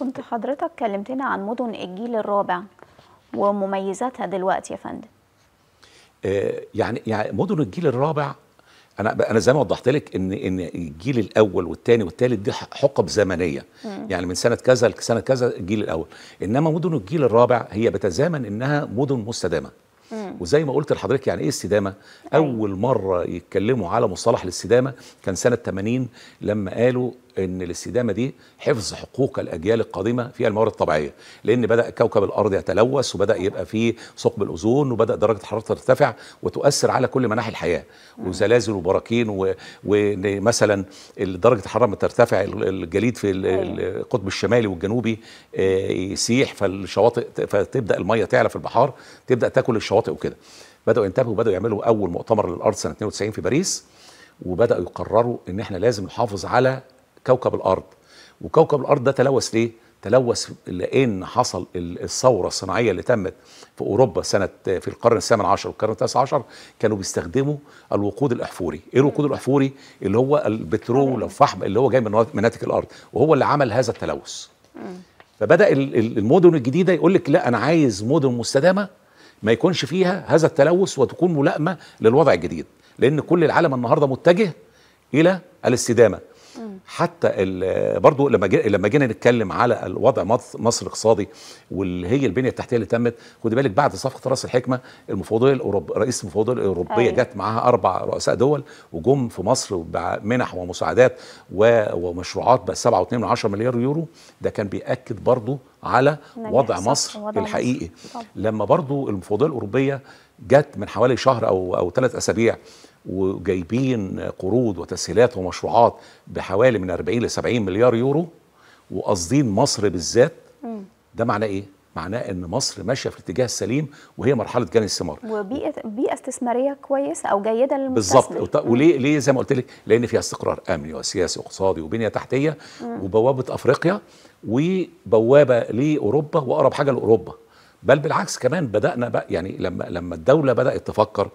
كنت حضرتك كلمتنا عن مدن الجيل الرابع ومميزاتها دلوقتي يا فندم آه، يعني يعني مدن الجيل الرابع انا انا زي ما وضحت لك ان ان الجيل الاول والثاني والثالث دي حقب زمنيه مم. يعني من سنه كذا لسنه كذا الجيل الاول انما مدن الجيل الرابع هي بتزامن انها مدن مستدامه وزي ما قلت لحضرتك يعني ايه استدامه أي. أيوة. اول مره يتكلموا على مصطلح الاستدامه كان سنه 80 لما قالوا ان الاستدامه دي حفظ حقوق الاجيال القادمه في الموارد الطبيعيه لان بدا كوكب الارض يتلوث وبدا يبقى فيه ثقب الاوزون وبدا درجه حرارته ترتفع وتؤثر على كل مناحي الحياه وزلازل وبراكين ومثلا درجه الحراره ترتفع الجليد في أيوه. القطب الشمالي والجنوبي آه، يسيح فالشواطئ فتبدا الميه تعلى في البحار تبدا تاكل الشواطئ وكده بداوا ينتبهوا وبداوا يعملوا اول مؤتمر للارض سنه 92 في باريس وبداوا يقرروا ان احنا لازم نحافظ على كوكب الارض وكوكب الارض ده تلوث ليه تلوث لان حصل الثوره الصناعيه اللي تمت في اوروبا سنه في القرن الثامن عشر والقرن التاسع عشر كانوا بيستخدموا الوقود الاحفوري، ايه الوقود الاحفوري؟ اللي هو البترول الفحم اللي هو جاي من مناطق الارض وهو اللي عمل هذا التلوث. فبدا المدن الجديده يقول لك لا انا عايز مدن مستدامه ما يكونش فيها هذا التلوث وتكون ملائمه للوضع الجديد، لان كل العالم النهارده متجه الى الاستدامه، حتى برضو لما لما جينا نتكلم على الوضع مصر الاقتصادي واللي هي البنيه التحتيه اللي تمت خدي بالك بعد صفقه راس الحكمه المفوضيه الاوروبيه رئيس المفوضيه الاوروبيه أيه. جت معاها اربع رؤساء دول وجم في مصر بمنح ومساعدات ومشروعات ب 7.2 مليار يورو ده كان بياكد برضو على وضع مصر وضع الحقيقي مصر. لما برضو المفوضيه الاوروبيه جت من حوالي شهر او او ثلاث اسابيع وجايبين قروض وتسهيلات ومشروعات بحوالي من 40 ل 70 مليار يورو وقاصدين مصر بالذات ده معناه ايه؟ معناه ان مصر ماشيه في الاتجاه السليم وهي مرحله جني الثمار وبيئه بيئه استثماريه كويسه او جيده للمستثمر بالظبط وليه ليه زي ما قلت لك لان فيها استقرار امني وسياسي واقتصادي وبنيه تحتيه مم. وبوابه افريقيا وبوابه لاوروبا واقرب حاجه لاوروبا بل بالعكس كمان بدانا بقى يعني لما لما الدوله بدات تفكر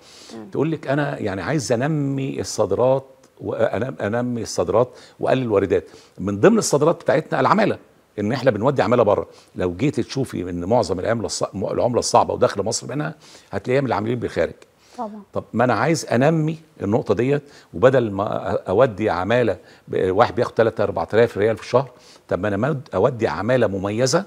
تقول لك انا يعني عايز انمي الصادرات وانمي الصادرات واقلل الواردات من ضمن الصادرات بتاعتنا العماله ان احنا بنودي عماله بره لو جيت تشوفي ان معظم العمله العمله الصعبه وداخل مصر منها هتلاقيها من العاملين بالخارج طبعا طب ما انا عايز انمي النقطه ديت وبدل ما اودي عماله واحد بياخد 3 4000 ريال في الشهر طب ما انا اودي عماله مميزه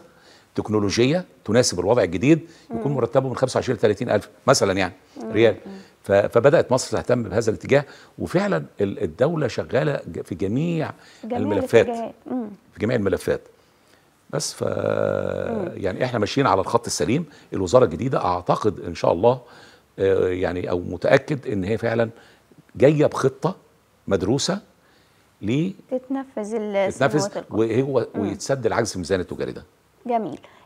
تكنولوجيه تناسب الوضع الجديد يكون مرتبه من 25 ل 30 الف مثلا يعني ريال فبدات مصر تهتم بهذا الاتجاه وفعلا الدوله شغاله في جميع, جميع الملفات في جميع الملفات بس ف يعني احنا ماشيين على الخط السليم الوزاره الجديده اعتقد ان شاء الله آه، يعني او متاكد ان هي فعلا جايه بخطه مدروسه ل تتنفذ تتنفذ وهو ويتسد العجز في الميزان التجاري ده Gamil.